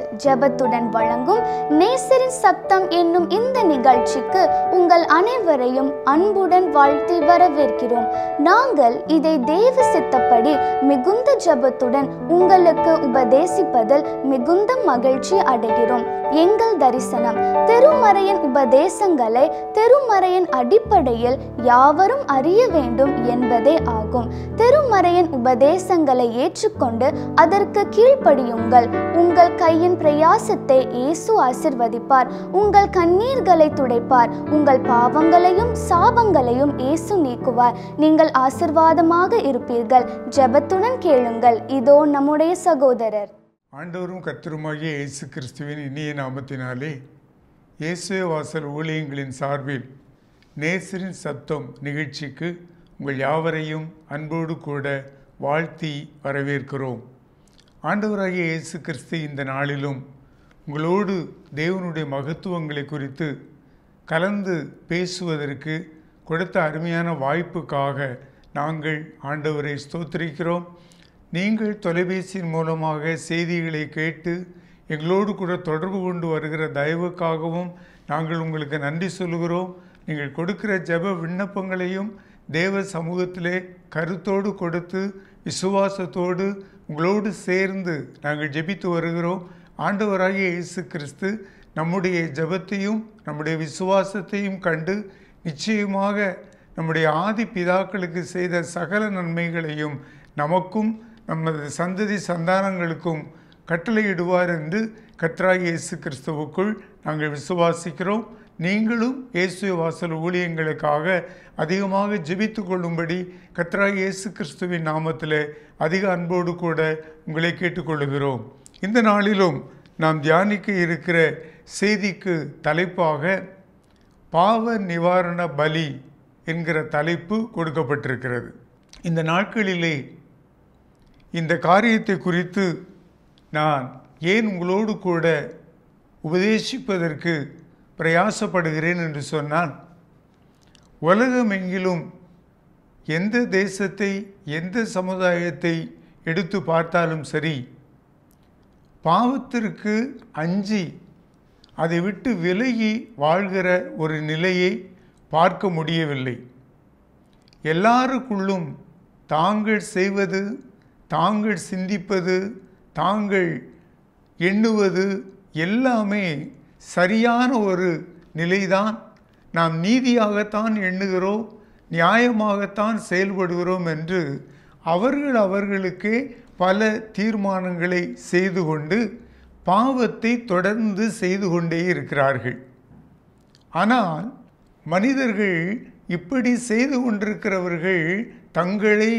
well ஜபத்துடன் வழங்கும் நேசரின் சத்தம் என்னும் இந்த நிகழ்ச்சிக்கு உங்கள் அனைவரையும் அன்புடன் வாழ்த்தி வரவேற்கிறோம் நாங்கள் இதை தேவ சித்தப்படி மிகுந்த ஜபத்துடன் உங்களுக்கு உபதேசிப்பதில் மிகுந்த மகிழ்ச்சி அடைகிறோம் எங்கள் தரிசனம் தெருமறையின் உபதேசங்களை தெருமறையின் அடிப்படையில் யாவரும் அறிய வேண்டும் என்பதே ஆகும் தெருமறையின் உபதேசங்களை ஏற்றுக்கொண்டு அதற்கு கீழ்ப்படியுங்கள் உங்கள் கையின் பிரயாசத்தை இயேசு ஆசிர்வதிப்பார் உங்கள் கண்ணீர்களை துடைப்பார் உங்கள் பாவங்களையும் சாபங்களையும் இயேசு நீக்குவார் நீங்கள் ஆசிர்வாதமாக இருப்பீர்கள் ஜெபத்துடன் கேளுங்கள் இதோ நம்முடைய சகோதரர் ஆண்டவரும் கத்தருமாகிய இயேசு கிறிஸ்துவின் இனிய நாமத்தினாலே இயேசு வாசல் ஊழியங்களின் சார்பில் நேசரின் சத்தம் நிகழ்ச்சிக்கு உங்கள் யாவரையும் அன்போடு கூட வாழ்த்தி வரவேற்கிறோம் ஆண்டவராகிய இயேசு கிறிஸ்து இந்த நாளிலும் உங்களோடு தேவனுடைய மகத்துவங்களை குறித்து கலந்து பேசுவதற்கு கொடுத்த அருமையான வாய்ப்புக்காக நாங்கள் ஆண்டவரை ஸ்தோத்திரிக்கிறோம் நீங்கள் தொலைபேசியின் மூலமாக செய்திகளை கேட்டு எங்களோடு கூட தொடர்பு கொண்டு வருகிற தயவுக்காகவும் நாங்கள் உங்களுக்கு நன்றி சொல்கிறோம் நீங்கள் கொடுக்கிற ஜப விண்ணப்பங்களையும் தேவ சமூகத்திலே கருத்தோடு கொடுத்து விசுவாசத்தோடு உங்களோடு சேர்ந்து நாங்கள் ஜெபித்து வருகிறோம் ஆண்டவராகிய இயேசு கிறிஸ்து நம்முடைய ஜபத்தையும் நம்முடைய விசுவாசத்தையும் கண்டு நிச்சயமாக நம்முடைய ஆதி பிதாக்களுக்கு செய்த சகல நன்மைகளையும் நமக்கும் நமது சந்ததி சந்தானங்களுக்கும் கட்டளையிடுவார் என்று கத்ராகி இயேசு கிறிஸ்துவுக்குள் நாங்கள் விசுவாசிக்கிறோம் நீங்களும் இயேசு வாசல் ஊழியங்களுக்காக அதிகமாக ஜெபித்து கொள்ளும்படி கத்ரா இயேசு கிறிஸ்துவின் நாமத்தில் அதிக அன்போடு கூட உங்களை கேட்டுக்கொள்கிறோம் இந்த நாளிலும் நாம் தியானிக்க இருக்கிற செய்திக்கு தலைப்பாக பாவ நிவாரண பலி என்கிற தலைப்பு கொடுக்கப்பட்டிருக்கிறது இந்த நாட்களிலே இந்த காரியத்தை குறித்து நான் ஏன் உங்களோடு கூட உபதேசிப்பதற்கு பிரயாசப்படுகிறேன் என்று சொன்னால் உலகமெங்கிலும் எந்த தேசத்தை எந்த சமுதாயத்தை எடுத்து பார்த்தாலும் சரி பாவத்திற்கு அஞ்சி அதை விட்டு விலகி வாழ்கிற ஒரு நிலையை பார்க்க முடியவில்லை எல்லாருக்குள்ளும் தாங்கள் செய்வது தாங்கள் சிந்திப்பது தாங்கள் எண்ணுவது எல்லாமே சரியான ஒரு நிலைதான் நாம் நீதியாகத்தான் எண்ணுகிறோம் நியாயமாகத்தான் செயல்படுகிறோம் என்று அவர்கள் அவர்களுக்கே பல தீர்மானங்களை செய்து கொண்டு பாவத்தை தொடர்ந்து செய்து கொண்டே இருக்கிறார்கள் ஆனால் மனிதர்கள் இப்படி செய்து கொண்டிருக்கிறவர்கள் தங்களை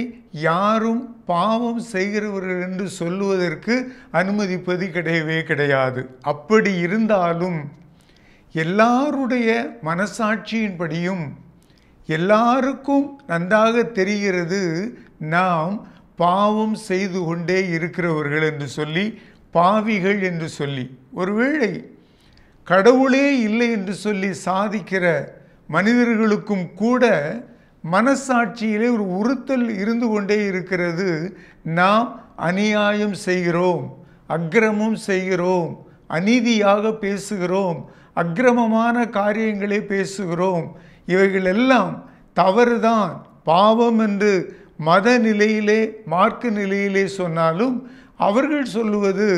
யாரும் பாவம் செய்கிறவர்கள் என்று சொல்லுவதற்கு அனுமதிப்பது கிடையவே கிடையாது அப்படி இருந்தாலும் எல்லாருடைய மனசாட்சியின்படியும் எல்லாருக்கும் நன்றாக தெரிகிறது நாம் பாவம் செய்து கொண்டே இருக்கிறவர்கள் என்று சொல்லி பாவிகள் என்று சொல்லி ஒருவேளை கடவுளே இல்லை என்று சொல்லி சாதிக்கிற மனிதர்களுக்கும் கூட மனசாட்சியிலே ஒரு உறுத்தல் இருந்து கொண்டே இருக்கிறது நாம் அநியாயம் செய்கிறோம் அக்கிரமம் செய்கிறோம் அநீதியாக பேசுகிறோம் அக்கிரமமான காரியங்களை பேசுகிறோம் இவைகளெல்லாம் தவறுதான் பாவம் என்று மத நிலையிலே மார்க்க நிலையிலே சொன்னாலும் அவர்கள் சொல்லுவது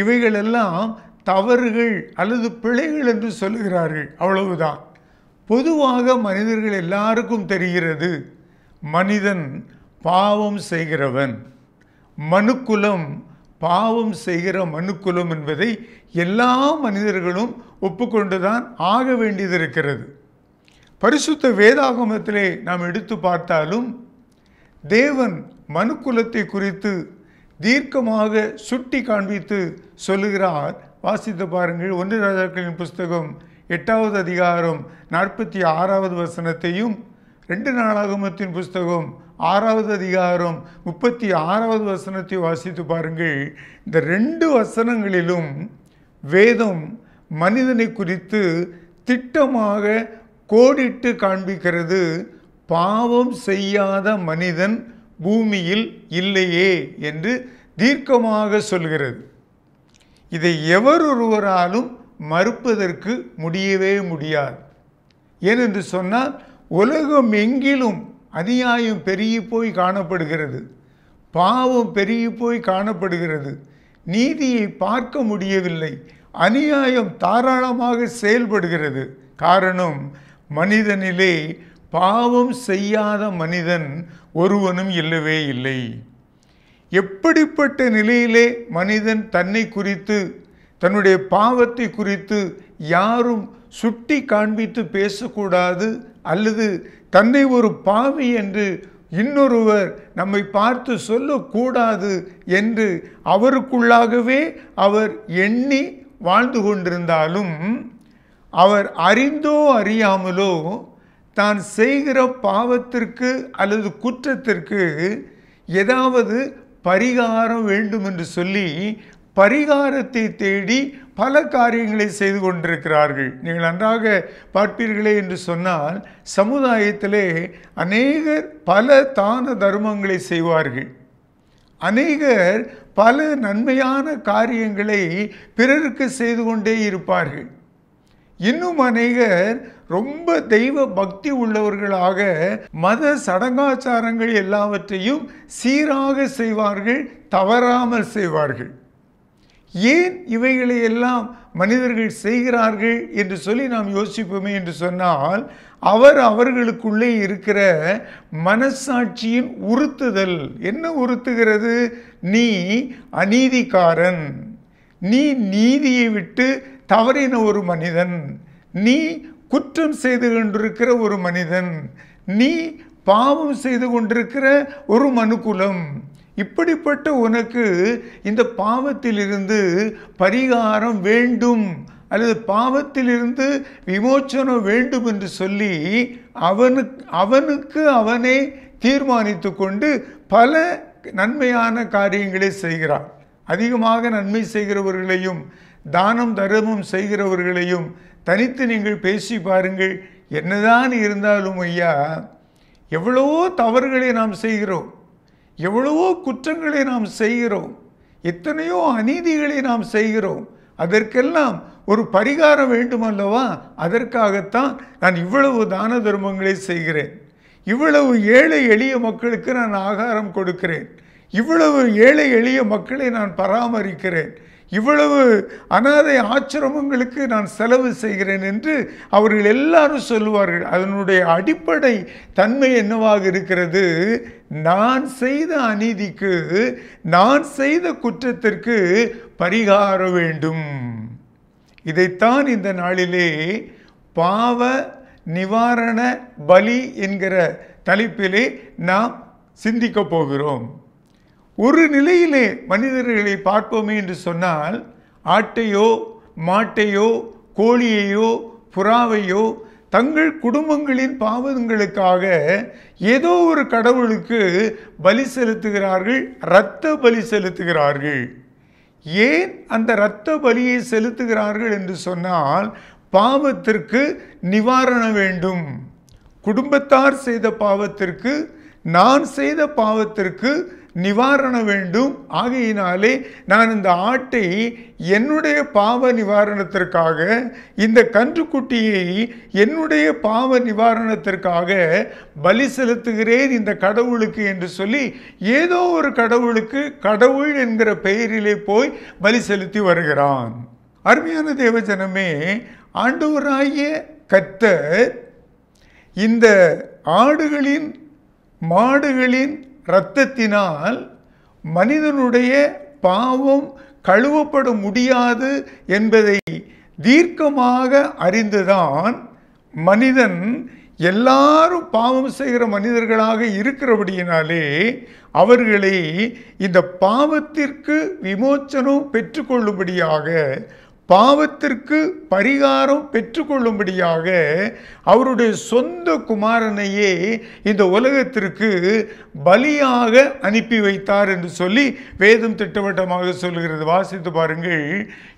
இவைகளெல்லாம் தவறுகள் அல்லது பிழைகள் என்று சொல்லுகிறார்கள் அவ்வளவுதான் பொதுவாக மனிதர்கள் எல்லாருக்கும் தெரிகிறது மனிதன் பாவம் செய்கிறவன் மனுக்குலம் பாவம் செய்கிற மனுக்குலம் என்பதை எல்லா மனிதர்களும் ஒப்புக்கொண்டுதான் ஆக வேண்டியது இருக்கிறது பரிசுத்த வேதாகமத்திலே நாம் எடுத்து பார்த்தாலும் தேவன் மனுக்குலத்தை குறித்து தீர்க்கமாக சுட்டி காண்பித்து சொல்லுகிறார் வாசித்து பாருங்கள் ஒன்று ராஜாக்களின் புஸ்தகம் எட்டாவது அதிகாரம் நாற்பத்தி ஆறாவது வசனத்தையும் ரெண்டு நாளாகமத்தின் புஸ்தகம் ஆறாவது அதிகாரம் முப்பத்தி ஆறாவது வசனத்தை வாசித்து பாருங்கள் இந்த ரெண்டு வசனங்களிலும் வேதம் மனிதனை குறித்து திட்டமாக கோடிட்டு காண்பிக்கிறது பாவம் செய்யாத மனிதன் பூமியில் இல்லையே என்று தீர்க்கமாக சொல்கிறது இதை எவர் ஒருவராலும் மறுப்பதற்கு முடியவே முடியாது ஏனென்று சொன்னால் உலகம் எங்கிலும் அநியாயம் பெருகி போய் காணப்படுகிறது பாவம் பெருகி போய் காணப்படுகிறது நீதியை பார்க்க முடியவில்லை அநியாயம் தாராளமாக செயல்படுகிறது காரணம் மனிதனிலே பாவம் செய்யாத மனிதன் ஒருவனும் இல்லவே இல்லை எப்படிப்பட்ட நிலையிலே மனிதன் தன்னை குறித்து தன்னுடைய பாவத்தை குறித்து யாரும் சுட்டி காண்பித்து பேசக்கூடாது அல்லது தன்னை ஒரு பாவி என்று இன்னொருவர் நம்மை பார்த்து சொல்லக்கூடாது என்று அவருக்குள்ளாகவே அவர் எண்ணி வாழ்ந்து கொண்டிருந்தாலும் அவர் அறிந்தோ அறியாமலோ தான் செய்கிற பாவத்திற்கு அல்லது குற்றத்திற்கு ஏதாவது பரிகாரம் வேண்டும் என்று சொல்லி பரிகாரத்தை தேடி பல காரியங்களை செய்து கொண்டிருக்கிறார்கள் நீங்கள் நன்றாக பார்ப்பீர்களே என்று சொன்னால் சமுதாயத்திலே அநேகர் பல தான தர்மங்களை செய்வார்கள் அநேகர் பல நன்மையான காரியங்களை பிறருக்கு செய்து கொண்டே இருப்பார்கள் இன்னும் அநேகர் ரொம்ப தெய்வ பக்தி உள்ளவர்களாக மத சடங்காச்சாரங்கள் எல்லாவற்றையும் சீராக செய்வார்கள் தவறாமல் செய்வார்கள் ஏன் இவைகளை எல்லாம் மனிதர்கள் செய்கிறார்கள் என்று சொல்லி நாம் யோசிப்போமே என்று சொன்னால் அவர் அவர்களுக்குள்ளே இருக்கிற மனசாட்சியின் உறுத்துதல் என்ன உறுத்துகிறது நீ அநீதிக்காரன் நீ நீதியை விட்டு தவறின ஒரு மனிதன் நீ குற்றம் செய்து கொண்டிருக்கிற ஒரு மனிதன் நீ பாவம் செய்து கொண்டிருக்கிற ஒரு மனுக்குலம் இப்படிப்பட்ட உனக்கு இந்த பாவத்திலிருந்து பரிகாரம் வேண்டும் அல்லது பாவத்திலிருந்து விமோச்சனம் வேண்டும் என்று சொல்லி அவனுக்கு அவனுக்கு அவனே தீர்மானித்து கொண்டு பல நன்மையான காரியங்களை செய்கிறான் அதிகமாக நன்மை செய்கிறவர்களையும் தானம் தர்மம் செய்கிறவர்களையும் தனித்து நீங்கள் பேசி பாருங்கள் என்னதான் இருந்தாலும் ஐயா எவ்வளவோ தவறுகளை நாம் செய்கிறோம் எவ்வளவோ குற்றங்களை நாம் செய்கிறோம் எத்தனையோ அநீதிகளை நாம் செய்கிறோம் அதற்கெல்லாம் ஒரு பரிகாரம் வேண்டுமல்லவா அதற்காகத்தான் நான் இவ்வளவு தான தர்மங்களை செய்கிறேன் இவ்வளவு ஏழை எளிய மக்களுக்கு நான் ஆகாரம் கொடுக்கிறேன் இவ்வளவு ஏழை எளிய மக்களை நான் பராமரிக்கிறேன் இவ்வளவு அனாதை ஆச்சிரமங்களுக்கு நான் செலவு செய்கிறேன் என்று அவர்கள் எல்லாரும் சொல்லுவார்கள் அதனுடைய அடிப்படை தன்மை என்னவாக இருக்கிறது நான் செய்த அநீதிக்கு நான் செய்த குற்றத்திற்கு பரிகார வேண்டும் இதைத்தான் இந்த நாளிலே பாவ நிவாரண பலி என்கிற தலைப்பிலே நாம் சிந்திக்கப் போகிறோம் ஒரு நிலையிலே மனிதர்களை பார்ப்போமே என்று சொன்னால் ஆட்டையோ மாட்டையோ கோழியையோ புறாவையோ தங்கள் குடும்பங்களின் பாவங்களுக்காக ஏதோ ஒரு கடவுளுக்கு பலி செலுத்துகிறார்கள் இரத்த பலி செலுத்துகிறார்கள் ஏன் அந்த இரத்த பலியை செலுத்துகிறார்கள் என்று சொன்னால் பாவத்திற்கு நிவாரண வேண்டும் குடும்பத்தார் செய்த பாவத்திற்கு நான் செய்த பாவத்திற்கு நிவாரண வேண்டும் ஆகையினாலே நான் இந்த ஆட்டை என்னுடைய பாவ நிவாரணத்திற்காக இந்த கன்றுக்குட்டியை என்னுடைய பாவ நிவாரணத்திற்காக பலி செலுத்துகிறேன் இந்த கடவுளுக்கு என்று சொல்லி ஏதோ ஒரு கடவுளுக்கு கடவுள் என்கிற பெயரிலே போய் பலி செலுத்தி வருகிறான் அருமையான தேவஜனமே ஆண்டவராகிய கத்தர் இந்த ஆடுகளின் மாடுகளின் இரத்தத்தினால் மனிதனுடைய பாவம் கழுவப்பட முடியாது என்பதை தீர்க்கமாக அறிந்துதான் மனிதன் எல்லாரும் பாவம் செய்கிற மனிதர்களாக இருக்கிறபடியினாலே அவர்களை இந்த பாவத்திற்கு விமோச்சனம் பெற்றுக்கொள்ளும்படியாக பாவத்திற்கு பரிகாரம் பெற்றுக்கொள்ளும்படியாக அவருடைய சொந்த குமாரனையே இந்த உலகத்திற்கு பலியாக அனுப்பி வைத்தார் என்று சொல்லி வேதம் திட்டவட்டமாக சொல்கிறது வாசித்து பாருங்கள்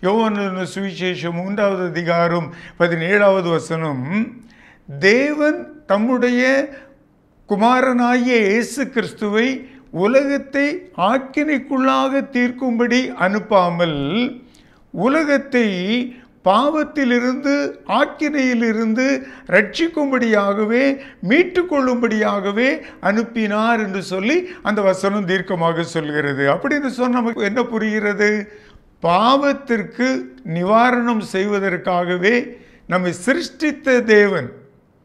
யோவன சுவிசேஷம் மூன்றாவது அதிகாரம் பதினேழாவது வசனம் தேவன் தம்முடைய குமாரனாகிய இயேசு கிறிஸ்துவை உலகத்தை ஆக்கினைக்குள்ளாக தீர்க்கும்படி அனுப்பாமல் உலகத்தை பாவத்திலிருந்து ஆக்கினையிலிருந்து ரட்சிக்கும்படியாகவே மீட்டு கொள்ளும்படியாகவே அனுப்பினார் என்று சொல்லி அந்த வசனம் தீர்க்கமாக சொல்கிறது அப்படின்னு சொன்ன நமக்கு என்ன புரிகிறது பாவத்திற்கு நிவாரணம் செய்வதற்காகவே நம்மை சிருஷ்டித்த தேவன்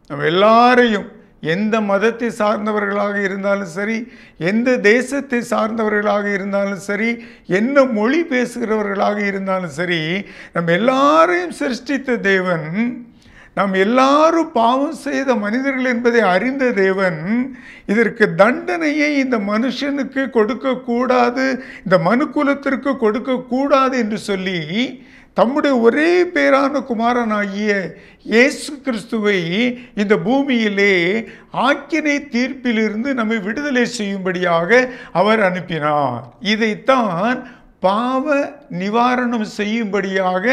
நம்ம எல்லாரையும் எந்த மதத்தை சார்ந்தவர்களாக இருந்தாலும் சரி எந்த தேசத்தை சார்ந்தவர்களாக இருந்தாலும் சரி என்ன மொழி பேசுகிறவர்களாக இருந்தாலும் சரி நம்ம எல்லாரையும் சிருஷ்டித்த தேவன் நாம் எல்லாரும் பாவம் செய்த மனிதர்கள் என்பதை அறிந்த தேவன் இதற்கு தண்டனையை இந்த மனுஷனுக்கு கொடுக்கக்கூடாது இந்த மனுக்குலத்திற்கு கொடுக்கக்கூடாது என்று சொல்லி தம்முடைய ஒரே பேரான குமாரனாகிய இயேசு கிறிஸ்துவை இந்த பூமியிலே ஆக்கினை தீர்ப்பிலிருந்து நம்மை விடுதலை செய்யும்படியாக அவர் அனுப்பினார் இதைத்தான் பாவ நிவாரணம் செய்யும்படியாக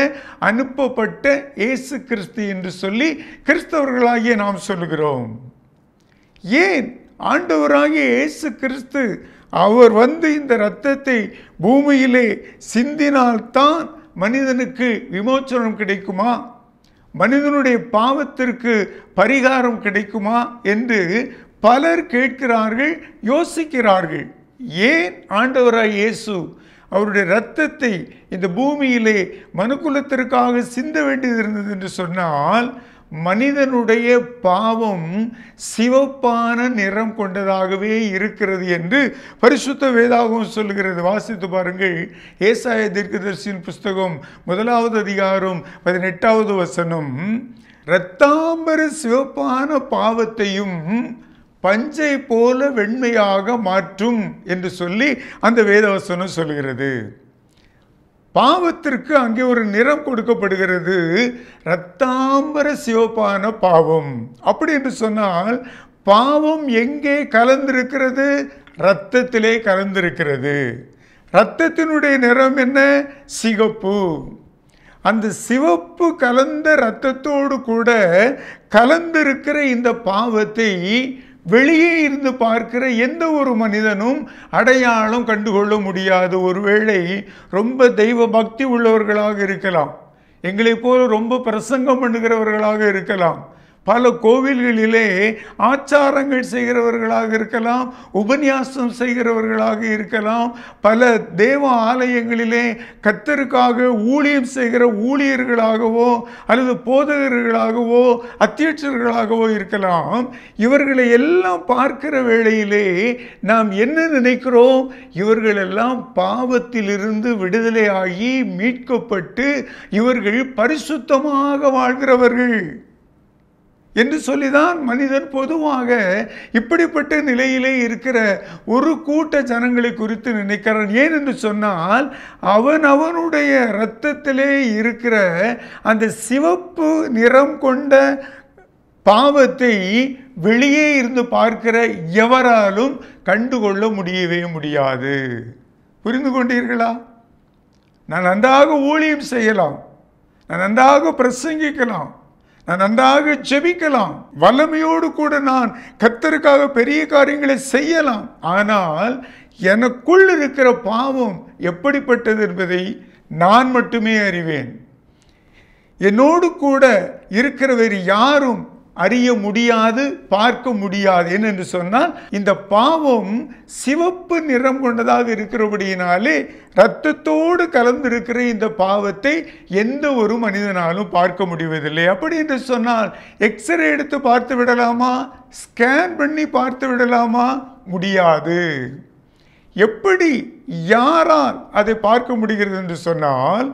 அனுப்பப்பட்ட இயேசு கிறிஸ்து என்று சொல்லி கிறிஸ்தவர்களாகிய நாம் சொல்லுகிறோம் ஏன் ஆண்டவராகிய இயேசு கிறிஸ்து அவர் வந்து இந்த இரத்தத்தை பூமியிலே சிந்தினால்தான் மனிதனுக்கு விமோச்சனம் கிடைக்குமா மனிதனுடைய பாவத்திற்கு பரிகாரம் கிடைக்குமா என்று பலர் கேட்கிறார்கள் யோசிக்கிறார்கள் ஏன் ஆண்டவராய் இயேசு அவருடைய இரத்தத்தை இந்த பூமியிலே மனுக்குலத்திற்காக சிந்த வேண்டியது இருந்தது என்று சொன்னால் மனிதனுடைய பாவம் சிவப்பான நிறம் கொண்டதாகவே இருக்கிறது என்று பரிசுத்த வேதாகவும் சொல்கிறது வாசித்து பாருங்கள் ஏசாய தீர்க்கதர்சியின் புஸ்தகம் முதலாவது அதிகாரம் பதினெட்டாவது வசனம் இரத்தாம்பர சிவப்பான பாவத்தையும் பஞ்சை போல வெண்மையாக மாற்றும் என்று சொல்லி அந்த வேதவசனம் சொல்கிறது பாவத்திற்கு அங்கே ஒரு நிறம் கொடுக்கப்படுகிறது இரத்தாம்பர சிவப்பான பாவம் அப்படி என்று சொன்னால் பாவம் எங்கே கலந்திருக்கிறது இரத்தத்திலே கலந்திருக்கிறது இரத்தத்தினுடைய நிறம் என்ன சிகப்பு அந்த சிவப்பு கலந்த இரத்தத்தோடு கூட கலந்திருக்கிற இந்த பாவத்தை வெளியே இருந்து பார்க்கிற எந்த ஒரு மனிதனும் அடையாளம் கண்டுகொள்ள முடியாது ஒருவேளை ரொம்ப தெய்வ பக்தி உள்ளவர்களாக இருக்கலாம் எங்களைப் போல ரொம்ப பிரசங்கம் பண்ணுகிறவர்களாக இருக்கலாம் பல கோவில்களிலே ஆச்சாரங்கள் செய்கிறவர்களாக இருக்கலாம் உபன்யாசம் செய்கிறவர்களாக இருக்கலாம் பல தேவ ஆலயங்களிலே கத்தருக்காக ஊழியம் செய்கிற ஊழியர்களாகவோ அல்லது போதகர்களாகவோ அத்தியட்சர்களாகவோ இருக்கலாம் இவர்களை எல்லாம் பார்க்கிற வேளையிலே நாம் என்ன நினைக்கிறோம் இவர்களெல்லாம் பாவத்திலிருந்து விடுதலையாகி மீட்கப்பட்டு இவர்கள் பரிசுத்தமாக வாழ்கிறவர்கள் என்று சொல்லிதான் மனிதன் பொதுவாக இப்படிப்பட்ட நிலையிலே இருக்கிற ஒரு கூட்ட ஜனங்களை குறித்து நினைக்கிறான் ஏன் என்று சொன்னால் அவன் அவனுடைய இரத்தத்திலே இருக்கிற அந்த சிவப்பு நிறம் கொண்ட பாவத்தை வெளியே இருந்து பார்க்கிற எவராலும் கண்டுகொள்ள முடியவே முடியாது புரிந்து கொண்டீர்களா நான் நன்றாக ஊழியம் செய்யலாம் நான் நன்றாக பிரசங்கிக்கலாம் நான் நன்றாக ஜெபிக்கலாம் வல்லமையோடு கூட நான் கத்தருக்காக பெரிய காரியங்களை செய்யலாம் ஆனால் எனக்குள் இருக்கிற பாவம் எப்படிப்பட்டது என்பதை நான் மட்டுமே அறிவேன் என்னோடு கூட இருக்கிற வேறு யாரும் அறிய முடியாது பார்க்க முடியாது என்று சொன்னால் இந்த பாவம் சிவப்பு நிறம் கொண்டதாக இருக்கிறபடியினாலே இரத்தத்தோடு கலந்திருக்கிற இந்த பாவத்தை எந்த ஒரு மனிதனாலும் பார்க்க முடிவதில்லை அப்படி என்று சொன்னால் எக்ஸ்ரே எடுத்து பார்த்து விடலாமா ஸ்கேன் பண்ணி பார்த்து விடலாமா முடியாது எப்படி யாரால் அதை பார்க்க முடிகிறது என்று சொன்னால்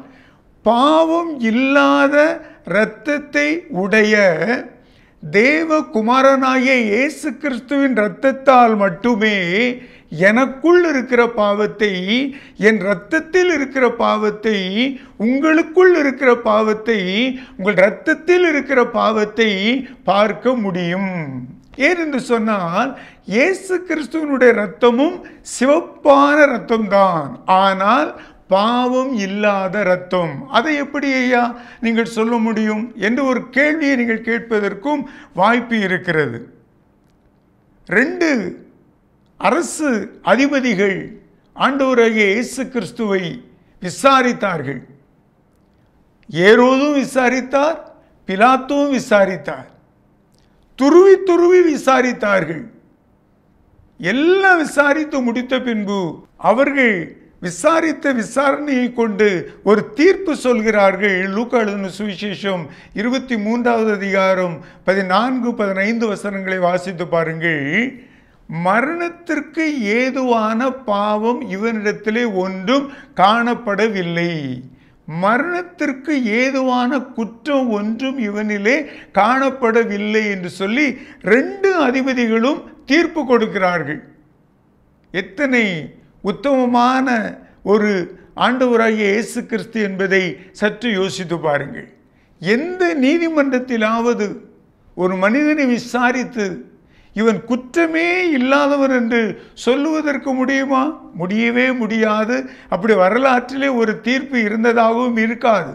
பாவம் இல்லாத இரத்தத்தை உடைய தேவ குமாரனாகிய இயேசு கிறிஸ்துவின் இரத்தத்தால் மட்டுமே எனக்குள் இருக்கிற பாவத்தை என் இரத்தத்தில் இருக்கிற பாவத்தை உங்களுக்குள் இருக்கிற பாவத்தை உங்கள் இரத்தத்தில் இருக்கிற பாவத்தை பார்க்க முடியும் ஏன் என்று சொன்னால் இயேசு கிறிஸ்துவனுடைய ரத்தமும் சிவப்பான ரத்தம்தான் ஆனால் பாவம் இல்லாத ரத்தம் அதை எப்படி ஐயா நீங்கள் சொல்ல முடியும் என்று ஒரு கேள்வியை நீங்கள் கேட்பதற்கும் வாய்ப்பு இருக்கிறது ரெண்டு அரசு அதிபதிகள் ஆண்டவராகிய இயேசு கிறிஸ்துவை விசாரித்தார்கள் ஏரோதும் விசாரித்தார் பிலாத்தும் விசாரித்தார் துருவி துருவி விசாரித்தார்கள் எல்லாம் விசாரித்து முடித்த பின்பு அவர்கள் விசாரித்த விசாரணையை கொண்டு ஒரு தீர்ப்பு சொல்கிறார்கள் லூக்காளுன சுவிசேஷம் இருபத்தி மூன்றாவது அதிகாரம் பதினான்கு பதினைந்து வசனங்களை வாசித்து பாருங்கள் மரணத்திற்கு ஏதுவான பாவம் இவனிடத்திலே ஒன்றும் காணப்படவில்லை மரணத்திற்கு ஏதுவான குற்றம் ஒன்றும் இவனிலே காணப்படவில்லை என்று சொல்லி ரெண்டு அதிபதிகளும் தீர்ப்பு கொடுக்கிறார்கள் எத்தனை உத்தமமான ஒரு ஆண்டவராகிய இயேசு கிறிஸ்து என்பதை சற்று யோசித்து பாருங்கள் எந்த நீதிமன்றத்திலாவது ஒரு மனிதனை விசாரித்து இவன் குற்றமே இல்லாதவன் என்று சொல்லுவதற்கு முடியுமா முடியவே முடியாது அப்படி வரலாற்றிலே ஒரு தீர்ப்பு இருந்ததாகவும் இருக்காது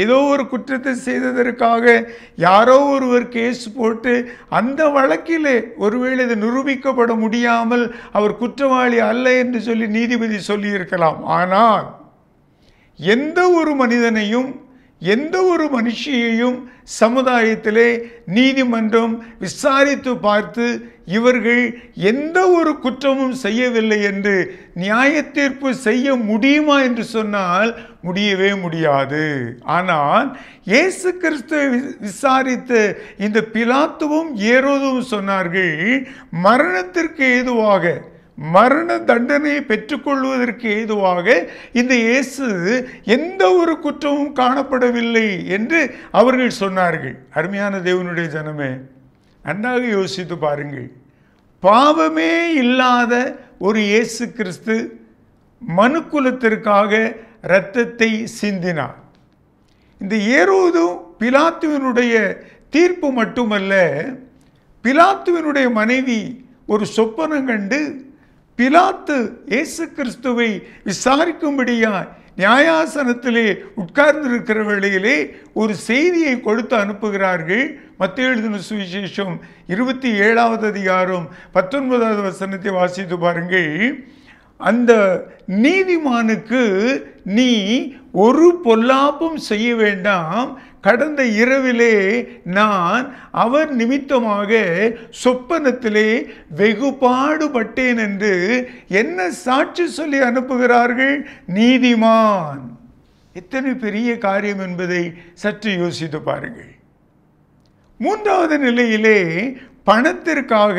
ஏதோ ஒரு குற்றத்தை செய்ததற்காக யாரோ ஒருவர் கேஸ் போட்டு அந்த வழக்கிலே ஒருவேளை இது நிரூபிக்கப்பட முடியாமல் அவர் குற்றவாளி அல்ல என்று சொல்லி நீதிபதி சொல்லியிருக்கலாம் ஆனால் எந்த ஒரு மனிதனையும் எந்த ஒரு மனுஷியையும் சமுதாயத்திலே நீதிமன்றம் விசாரித்து பார்த்து இவர்கள் எந்த ஒரு குற்றமும் செய்யவில்லை என்று நியாய தீர்ப்பு செய்ய முடியுமா என்று சொன்னால் முடியவே முடியாது ஆனால் இயேசு கிறிஸ்து விசாரித்த இந்த பிலாத்துவும் ஏறோதும் சொன்னார்கள் மரணத்திற்கு ஏதுவாக மரண தண்டனையை பெற்றுக்கொள்வதற்கு ஏதுவாக இந்த இயேசு எந்த ஒரு குற்றமும் காணப்படவில்லை என்று அவர்கள் சொன்னார்கள் அருமையான தேவனுடைய ஜனமே நன்றாக யோசித்து பாருங்கள் பாவமே இல்லாத ஒரு இயேசு கிறிஸ்து மனுக்குலத்திற்காக இரத்தத்தை சிந்தினார் இந்த ஏரோதும் பிலாத்துவினுடைய தீர்ப்பு மட்டுமல்ல பிலாத்துவினுடைய மனைவி ஒரு சொப்பனம் கண்டு பிலாத்து இயேசு கிறிஸ்துவை விசாரிக்கும்படியா நியாயாசனத்திலே உட்கார்ந்திருக்கிற வேளையிலே ஒரு செய்தியை கொடுத்து அனுப்புகிறார்கள் மத்திய எழுதின சுவிசேஷம் இருபத்தி ஏழாவது அதிகாரம் பத்தொன்பதாவது வசனத்தை வாசித்து பாருங்கள் அந்த நீதிமானுக்கு நீ ஒரு பொல்லாப்பும் செய்ய வேண்டாம் கடந்த இரவிலே நான் அவர் நிமித்தமாக சொப்பனத்திலே வெகுபாடுபட்டேன் என்று என்ன சாட்சி சொல்லி அனுப்புகிறார்கள் நீதிமான் எத்தனை பெரிய காரியம் என்பதை சற்று யோசித்து பாருங்கள் மூன்றாவது நிலையிலே பணத்திற்காக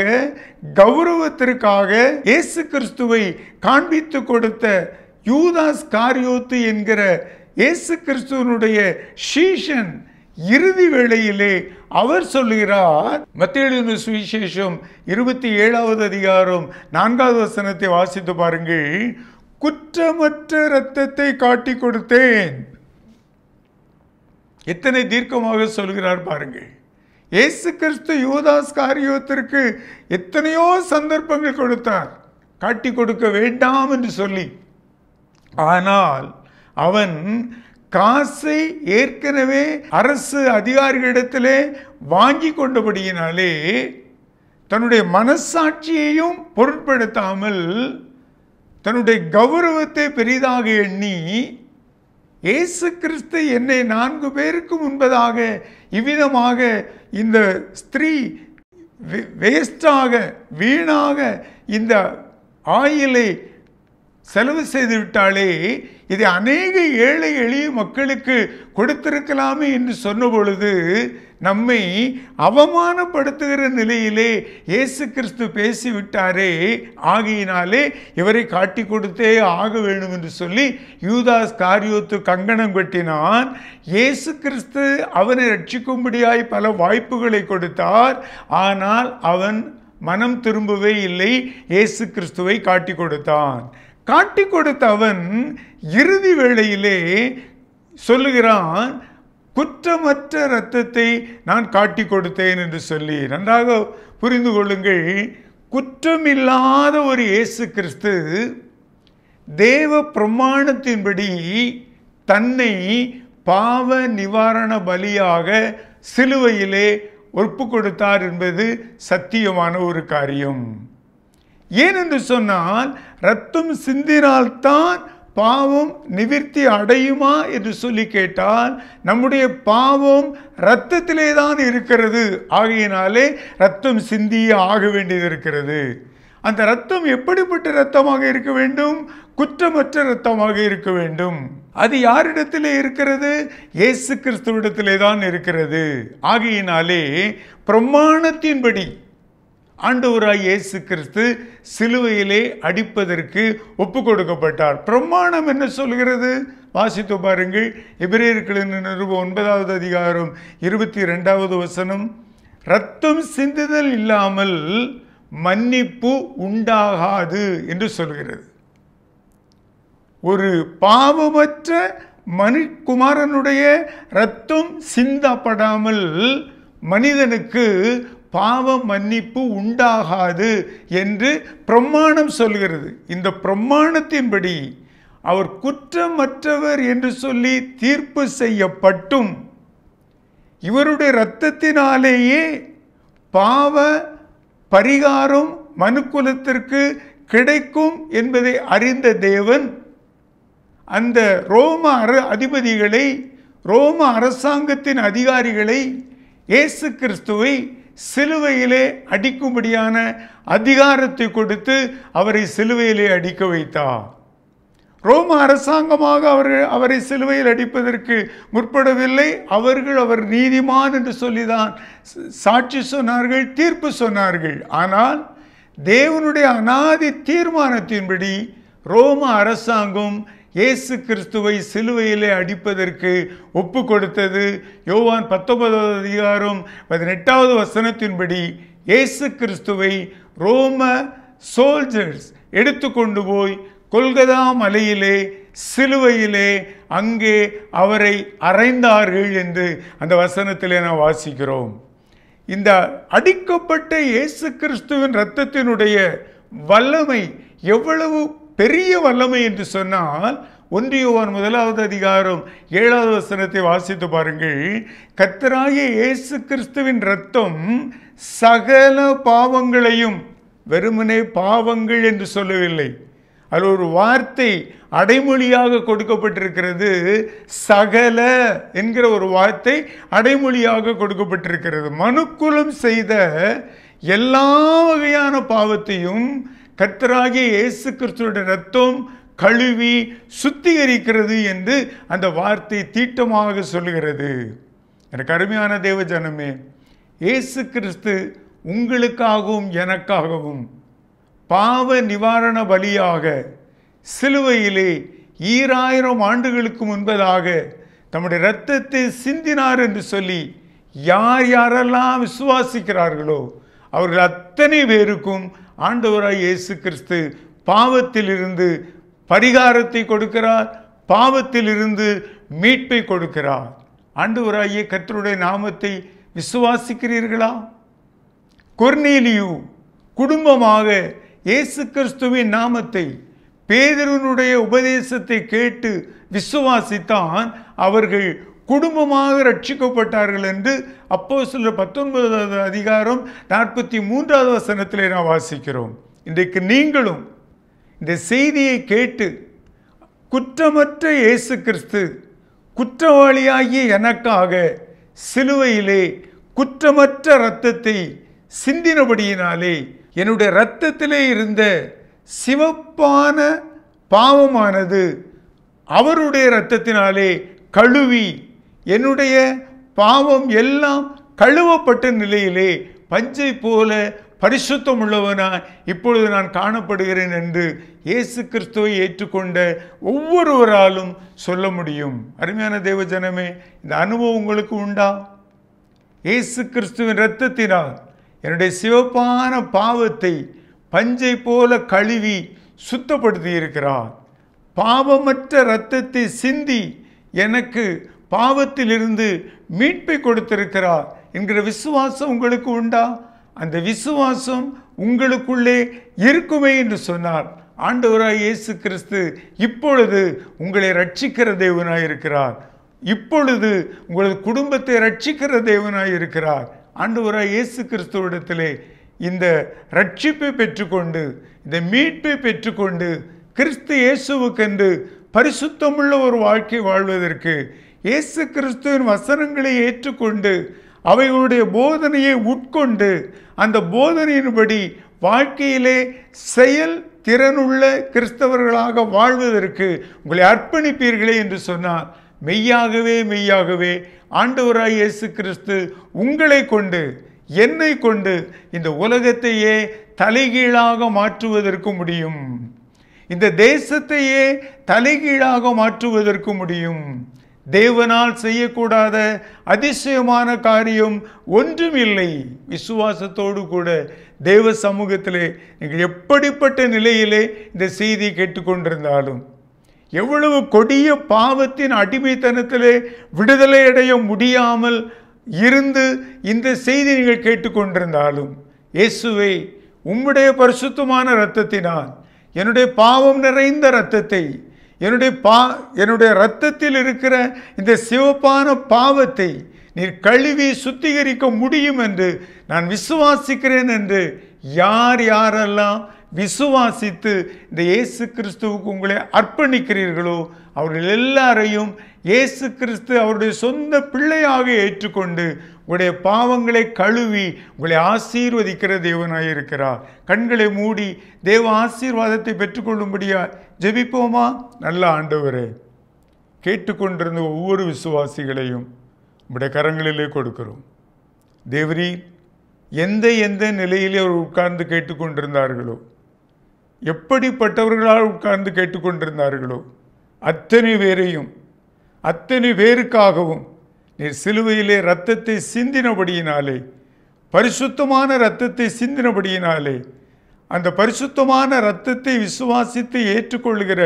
கௌரவத்திற்காக இயேசு கிறிஸ்துவை காண்பித்து கொடுத்த யூதாஸ் காரியோத்து என்கிற இயேசு கிறிஸ்துவனுடைய ஷீஷன் இறுதி வேளையிலே அவர் சொல்லுகிறார் மத்தியெழுதின சுவிசேஷம் இருபத்தி ஏழாவது அதிகாரம் நான்காவது வசனத்தை வாசித்து பாருங்கள் குற்றமற்ற இரத்தத்தை காட்டி கொடுத்தேன் எத்தனை தீர்க்கமாக சொல்கிறார் பாருங்கள் இயேசு கிறிஸ்து யூதாஸ் காரியத்திற்கு எத்தனையோ சந்தர்ப்பங்கள் கொடுத்தார் காட்டி கொடுக்க வேண்டாம் என்று சொல்லி ஆனால் அவன் காசை ஏற்கனவே அரசு அதிகாரிகளிடத்திலே வாங்கி கொண்டபடியினாலே தன்னுடைய மனசாட்சியையும் பொருட்படுத்தாமல் தன்னுடைய கௌரவத்தை பெரிதாக எண்ணி இயேசு கிறிஸ்து என்னை நான்கு பேருக்கு முன்பதாக இவ்விதமாக இந்த ஸ்திரீ வேஸ்டாக வீணாக இந்த ஆயிலை செலவு செய்து விட்டாலே இதை அநேக ஏழை எளிய மக்களுக்கு கொடுத்திருக்கலாமே என்று சொன்ன பொழுது நம்மை அவமானப்படுத்துகிற நிலையிலே இயேசு கிறிஸ்து பேசிவிட்டாரே ஆகையினாலே இவரை காட்டி கொடுத்தே ஆக வேண்டும் என்று சொல்லி யூதாஸ் காரியோத்து கங்கணம் கட்டினான் இயேசு கிறிஸ்து அவனை ரட்சிக்கும்படியாய் பல வாய்ப்புகளை கொடுத்தார் ஆனால் அவன் மனம் திரும்பவே இல்லை இயேசு கிறிஸ்துவை காட்டி கொடுத்தான் காட்டி கொடுத்த அவன் இறுதி வேளையிலே சொல்லுகிறான் குற்றமற்ற இரத்தத்தை நான் காட்டி கொடுத்தேன் என்று சொல்லி நன்றாக புரிந்து கொள்ளுங்கள் குற்றமில்லாத ஒரு இயேசு கிறிஸ்து தேவ பிரமாணத்தின்படி தன்னை பாவ நிவாரண பலியாக சிலுவையிலே ஒப்பு கொடுத்தார் என்பது சத்தியமான ஒரு காரியம் ஏனென்று சொன்னால் ரத்தம் சிந்தினால்தான் பாவம் நிவிற்த்தி அடையுமா என்று சொல்லி கேட்டால் நம்முடைய பாவம் இரத்தத்திலே தான் இருக்கிறது ஆகையினாலே ரத்தம் சிந்தியே ஆக வேண்டியது இருக்கிறது அந்த ரத்தம் எப்படிப்பட்ட ரத்தமாக இருக்க வேண்டும் குற்றமற்ற ரத்தமாக இருக்க வேண்டும் அது யாரிடத்திலே இருக்கிறது இயேசு கிறிஸ்துவிடத்திலே தான் இருக்கிறது ஆகையினாலே பிரமாணத்தின்படி ஆண்டவராய் இயேசு கிறிஸ்து சிலுவையிலே அடிப்பதற்கு ஒப்பு கொடுக்கப்பட்டார் பிரமாணம் என்ன சொல்கிறது வாசித்து பாருங்கள் எபிரேயர்களின் நிறுவ ஒன்பதாவது அதிகாரம் இருபத்தி ரெண்டாவது வசனம் ரத்தம் சிந்துதல் இல்லாமல் மன்னிப்பு உண்டாகாது என்று சொல்கிறது ஒரு பாவமற்ற மணிக்குமாரனுடைய ரத்தம் சிந்தப்படாமல் மனிதனுக்கு பாவ மன்னிப்பு உண்டாகாது என்று பிரமாணம் சொல்கிறது இந்த பிரமாணத்தின்படி அவர் குற்றமற்றவர் என்று சொல்லி தீர்ப்பு செய்யப்பட்டும் இவருடைய இரத்தத்தினாலேயே பாவ பரிகாரம் மனுக்குலத்திற்கு கிடைக்கும் என்பதை அறிந்த தேவன் அந்த ரோம அர அதிபதிகளை ரோம அரசாங்கத்தின் அதிகாரிகளை இயேசு கிறிஸ்துவை சிலுவையிலே அடிக்கும்படியான அதிகாரத்தை கொடுத்து அவரை சிலுவையிலே அடிக்க வைத்தார் ரோம அரசாங்கமாக அவர் அவரை சிலுவையில் அடிப்பதற்கு முற்படவில்லை அவர்கள் அவர் நீதிமான் என்று சொல்லிதான் சாட்சி சொன்னார்கள் தீர்ப்பு சொன்னார்கள் ஆனால் தேவனுடைய அனாதி தீர்மானத்தின்படி ரோம அரசாங்கம் இயேசு கிறிஸ்துவை சிலுவையிலே அடிப்பதற்கு ஒப்பு கொடுத்தது யோவான் பத்தொன்பதாவது அதிகாரம் பதினெட்டாவது வசனத்தின்படி இயேசு கிறிஸ்துவை ரோம சோல்ஜர்ஸ் எடுத்துக்கொண்டு போய் கொல்கதா மலையிலே சிலுவையிலே அங்கே அவரை அறைந்தார்கள் என்று அந்த வசனத்திலே நாம் வாசிக்கிறோம் இந்த அடிக்கப்பட்ட இயேசு கிறிஸ்துவின் இரத்தத்தினுடைய வல்லமை எவ்வளவு பெரிய வல்லமை என்று சொன்னால் ஒன்றியவான் முதலாவது அதிகாரம் ஏழாவது வசனத்தை வாசித்து பாருங்கள் கத்தராய இயேசு கிறிஸ்துவின் ரத்தம் சகல பாவங்களையும் வெறுமனே பாவங்கள் என்று சொல்லவில்லை அதில் ஒரு வார்த்தை அடைமொழியாக கொடுக்கப்பட்டிருக்கிறது சகல என்கிற ஒரு வார்த்தை அடைமொழியாக கொடுக்கப்பட்டிருக்கிறது மனுக்குலம் செய்த எல்லா வகையான பாவத்தையும் கர்த்தராகிய இயேசு கிறிஸ்துவோட ரத்தம் கழுவி சுத்திகரிக்கிறது என்று அந்த வார்த்தை தீட்டமாக சொல்கிறது எனக்கு அருமையான தேவ ஜனமே இயேசு கிறிஸ்து உங்களுக்காகவும் எனக்காகவும் பாவ நிவாரண பலியாக சிலுவையிலே ஈராயிரம் ஆண்டுகளுக்கு முன்பதாக தம்முடைய இரத்தத்தை சிந்தினார் என்று சொல்லி யார் யாரெல்லாம் விசுவாசிக்கிறார்களோ அவர்கள் அத்தனை பேருக்கும் ஆண்டவராய் இயேசு கிறிஸ்து பாவத்திலிருந்து பரிகாரத்தை கொடுக்கிறார் பாவத்திலிருந்து மீட்பை கொடுக்கிறார் ஆண்டவராகிய கத்தருடைய நாமத்தை விசுவாசிக்கிறீர்களா கொர்னேலியு குடும்பமாக இயேசு கிறிஸ்துவின் நாமத்தை பேதருனுடைய உபதேசத்தை கேட்டு விசுவாசித்தான் அவர்கள் குடும்பமாக ரட்சிக்கப்பட்டார்கள் என்று அப்போ சில பத்தொன்பதாவது அதிகாரம் நாற்பத்தி மூன்றாவது வசனத்தில் நாம் வாசிக்கிறோம் இன்றைக்கு நீங்களும் இந்த செய்தியை கேட்டு குற்றமற்ற இயேசு கிறிஸ்து குற்றவாளியாகிய எனக்காக சிலுவையிலே குற்றமற்ற இரத்தத்தை சிந்தினபடியினாலே என்னுடைய இரத்தத்திலே இருந்த சிவப்பான பாவமானது அவருடைய இரத்தத்தினாலே கழுவி என்னுடைய பாவம் எல்லாம் கழுவப்பட்ட நிலையிலே பஞ்சை போல பரிசுத்தம் உள்ளவனாய் இப்பொழுது நான் காணப்படுகிறேன் என்று இயேசு கிறிஸ்துவை ஏற்றுக்கொண்ட ஒவ்வொருவராலும் சொல்ல முடியும் அருமையான தேவஜனமே இந்த அனுபவம் உங்களுக்கு உண்டா இயேசு கிறிஸ்துவின் இரத்தத்தினால் என்னுடைய சிவப்பான பாவத்தை பஞ்சை போல கழுவி சுத்தப்படுத்தி இருக்கிறார் பாவமற்ற இரத்தத்தை சிந்தி எனக்கு பாவத்திலிருந்து மீட்பை கொடுத்திருக்கிறார் என்கிற விசுவாசம் உங்களுக்கு உண்டா அந்த விசுவாசம் உங்களுக்குள்ளே இருக்குமே என்று சொன்னார் ஆண்டவராய் இயேசு கிறிஸ்து இப்பொழுது உங்களை ரட்சிக்கிற தேவனாய் இருக்கிறார் இப்பொழுது உங்களது குடும்பத்தை ரட்சிக்கிற தேவனாய் இருக்கிறார் ஆண்டவராய் இயேசு கிறிஸ்துவிடத்திலே இந்த ரட்சிப்பை பெற்றுக்கொண்டு இந்த மீட்பை பெற்றுக்கொண்டு கிறிஸ்து இயேசுவுக்கென்று பரிசுத்தமுள்ள ஒரு வாழ்க்கை வாழ்வதற்கு இயேசு கிறிஸ்துவின் வசனங்களை ஏற்றுக்கொண்டு அவைகளுடைய போதனையை உட்கொண்டு அந்த போதனையின்படி வாழ்க்கையிலே செயல் திறனுள்ள கிறிஸ்தவர்களாக வாழ்வதற்கு உங்களை அர்ப்பணிப்பீர்களே என்று சொன்னார் மெய்யாகவே மெய்யாகவே ஆண்டவராய் இயேசு கிறிஸ்து உங்களை கொண்டு என்னை கொண்டு இந்த உலகத்தையே தலைகீழாக மாற்றுவதற்கு முடியும் இந்த தேசத்தையே தலைகீழாக மாற்றுவதற்கு முடியும் தேவனால் செய்யக்கூடாத அதிசயமான காரியம் ஒன்றும் இல்லை விசுவாசத்தோடு கூட தேவ சமூகத்திலே நீங்கள் எப்படிப்பட்ட நிலையிலே இந்த செய்தி கேட்டுக்கொண்டிருந்தாலும் எவ்வளவு கொடிய பாவத்தின் அடிமைத்தனத்திலே விடுதலை அடைய முடியாமல் இருந்து இந்த செய்தி நீங்கள் கேட்டுக்கொண்டிருந்தாலும் இயேசுவை உம்முடைய பரிசுத்தமான இரத்தத்தினால் என்னுடைய பாவம் நிறைந்த இரத்தத்தை என்னுடைய பா என்னுடைய இரத்தத்தில் இருக்கிற இந்த சிவப்பான பாவத்தை நீர் கழுவி சுத்திகரிக்க முடியும் என்று நான் விசுவாசிக்கிறேன் என்று யார் யாரெல்லாம் விசுவாசித்து இந்த இயேசு கிறிஸ்துவுக்கு உங்களை அர்ப்பணிக்கிறீர்களோ அவர்கள் எல்லாரையும் இயேசு கிறிஸ்து அவருடைய சொந்த பிள்ளையாக ஏற்றுக்கொண்டு உங்களுடைய பாவங்களை கழுவி உங்களை ஆசீர்வதிக்கிற தேவனாயிருக்கிறார் கண்களை மூடி தேவ ஆசீர்வாதத்தை பெற்றுக்கொள்ளும்படியா ஜெபிப்போமா நல்ல ஆண்டவரே கேட்டுக்கொண்டிருந்த ஒவ்வொரு விசுவாசிகளையும் உங்களுடைய கரங்களிலே கொடுக்கிறோம் தேவரி எந்த எந்த நிலையிலே அவர் உட்கார்ந்து கேட்டுக்கொண்டிருந்தார்களோ எப்படிப்பட்டவர்களால் உட்கார்ந்து கேட்டுக்கொண்டிருந்தார்களோ அத்தனை பேரையும் அத்தனை பேருக்காகவும் நீர் சிலுவையிலே இரத்தத்தை சிந்தினபடியினாலே பரிசுத்தமான இரத்தத்தை சிந்தினபடியினாலே அந்த பரிசுத்தமான இரத்தத்தை விசுவாசித்து ஏற்றுக்கொள்கிற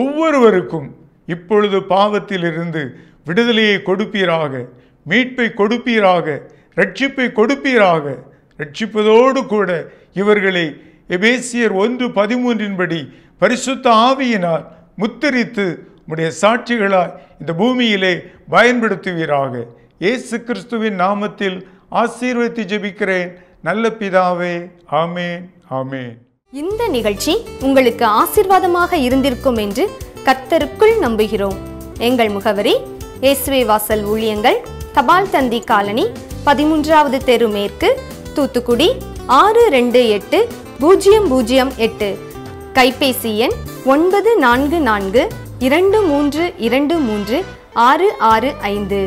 ஒவ்வொருவருக்கும் இப்பொழுது பாவத்திலிருந்து விடுதலையை கொடுப்பீராக மீட்பை கொடுப்பீராக ரட்சிப்பை கொடுப்பீராக ரட்சிப்பதோடு கூட இவர்களை எபேசியர் ஒன்று பதிமூன்றின்படி பரிசுத்த ஆவியினால் முத்தரித்து உம்முடைய சாட்சிகளாய் இந்த பூமியிலே பயன்படுத்துவீராக இயேசு கிறிஸ்துவின் நாமத்தில் ஆசீர்வதித்து ஜெபிக்கிறேன் நல்ல பிதாவே ஆமேன் ஆமேன் இந்த நிகழ்ச்சி உங்களுக்கு ஆசிர்வாதமாக இருந்திருக்கும் என்று கத்தருக்குள் நம்புகிறோம் எங்கள் முகவரி இயேசுவே வாசல் ஊழியங்கள் தபால் தந்தி காலனி பதிமூன்றாவது தெரு மேற்கு தூத்துக்குடி ஆறு ரெண்டு எட்டு பூஜ்ஜியம் பூஜ்ஜியம் எட்டு கைபேசி எண் ஒன்பது நான்கு நான்கு இரண்டு மூன்று இரண்டு மூன்று ஆறு ஆறு ஐந்து